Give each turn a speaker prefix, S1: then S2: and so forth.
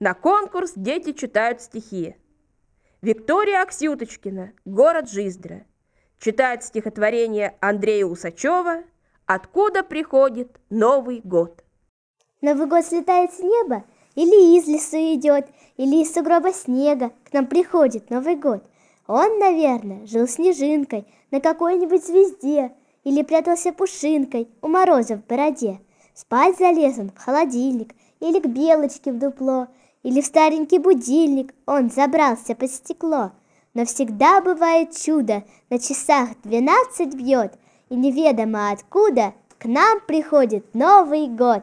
S1: На конкурс дети читают стихи. Виктория Аксюточкина, город Жиздра, читает стихотворение Андрея Усачева «Откуда приходит Новый год».
S2: Новый год слетает с неба, или из лесу идет, или из сугроба снега к нам приходит Новый год. Он, наверное, жил снежинкой на какой-нибудь звезде или прятался пушинкой у мороза в бороде. Спать залез он в холодильник или к белочке в дупло – или в старенький будильник он забрался под стекло. Но всегда бывает чудо, на часах двенадцать бьет, и неведомо откуда к нам приходит Новый год.